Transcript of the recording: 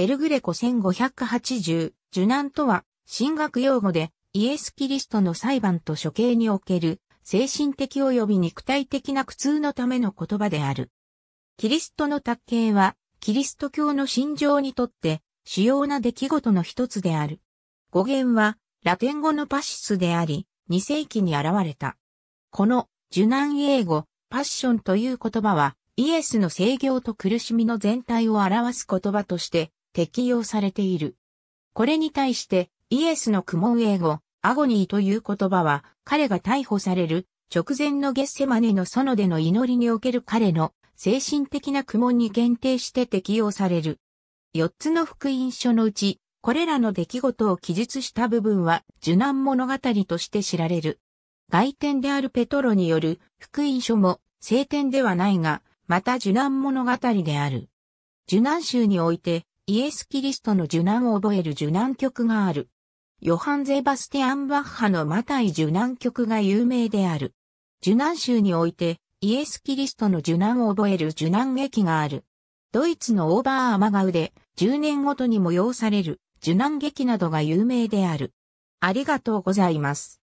エルグレコ1580、受難とは、神学用語で、イエス・キリストの裁判と処刑における、精神的及び肉体的な苦痛のための言葉である。キリストの卓形は、キリスト教の信条にとって、主要な出来事の一つである。語源は、ラテン語のパシスであり、2世紀に現れた。この、受難英語、パッションという言葉は、イエスの制御と苦しみの全体を表す言葉として、適用されている。これに対して、イエスの苦問英語、アゴニーという言葉は、彼が逮捕される直前のゲッセマネの園での祈りにおける彼の精神的な苦悶に限定して適用される。四つの福音書のうち、これらの出来事を記述した部分は、受難物語として知られる。外典であるペトロによる福音書も、聖典ではないが、また受難物語である。受難集において、イエス・キリストの受難を覚える受難曲がある。ヨハン・ゼバスティアン・バッハのマタイ受難曲が有名である。受難集において、イエス・キリストの受難を覚える受難劇がある。ドイツのオーバー・アマガウで、10年ごとに催される受難劇などが有名である。ありがとうございます。